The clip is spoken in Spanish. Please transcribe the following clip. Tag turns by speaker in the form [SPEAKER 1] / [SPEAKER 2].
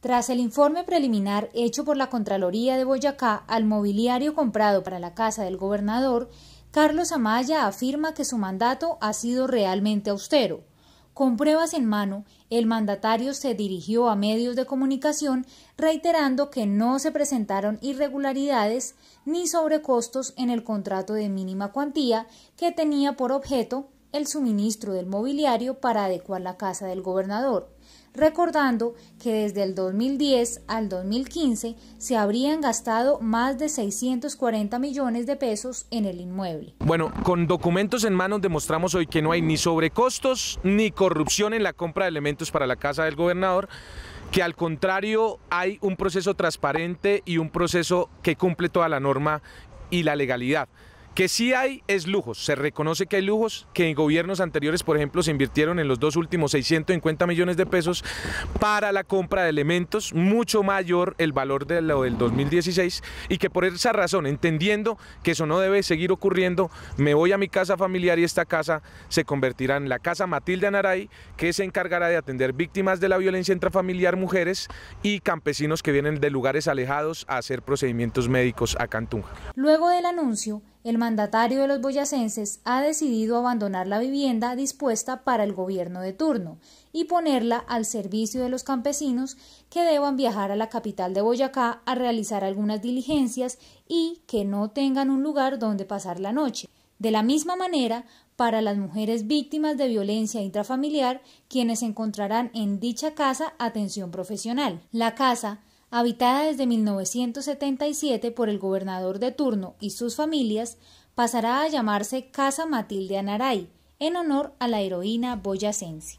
[SPEAKER 1] Tras el informe preliminar hecho por la Contraloría de Boyacá al mobiliario comprado para la casa del gobernador, Carlos Amaya afirma que su mandato ha sido realmente austero. Con pruebas en mano, el mandatario se dirigió a medios de comunicación reiterando que no se presentaron irregularidades ni sobrecostos en el contrato de mínima cuantía que tenía por objeto el suministro del mobiliario para adecuar la casa del gobernador recordando que desde el 2010 al 2015 se habrían gastado más de 640 millones de pesos en el inmueble.
[SPEAKER 2] Bueno, con documentos en manos demostramos hoy que no hay ni sobrecostos ni corrupción en la compra de elementos para la casa del gobernador que al contrario hay un proceso transparente y un proceso que cumple toda la norma y la legalidad. Que sí hay es lujos, se reconoce que hay lujos, que en gobiernos anteriores, por ejemplo, se invirtieron en los dos últimos 650 millones de pesos para la compra de elementos, mucho mayor el valor de lo del 2016, y que por esa razón, entendiendo que eso no debe seguir ocurriendo, me voy a mi casa familiar y esta casa se convertirá en la casa Matilde Naray, que se encargará de atender víctimas de la violencia intrafamiliar, mujeres y campesinos que vienen de lugares alejados a hacer procedimientos médicos a Cantunja.
[SPEAKER 1] Luego del anuncio, el mandatario de los boyacenses ha decidido abandonar la vivienda dispuesta para el gobierno de turno y ponerla al servicio de los campesinos que deban viajar a la capital de Boyacá a realizar algunas diligencias y que no tengan un lugar donde pasar la noche. De la misma manera, para las mujeres víctimas de violencia intrafamiliar, quienes encontrarán en dicha casa atención profesional. La casa habitada desde 1977 por el gobernador de turno y sus familias, pasará a llamarse Casa Matilde Anaray, en honor a la heroína boyacense.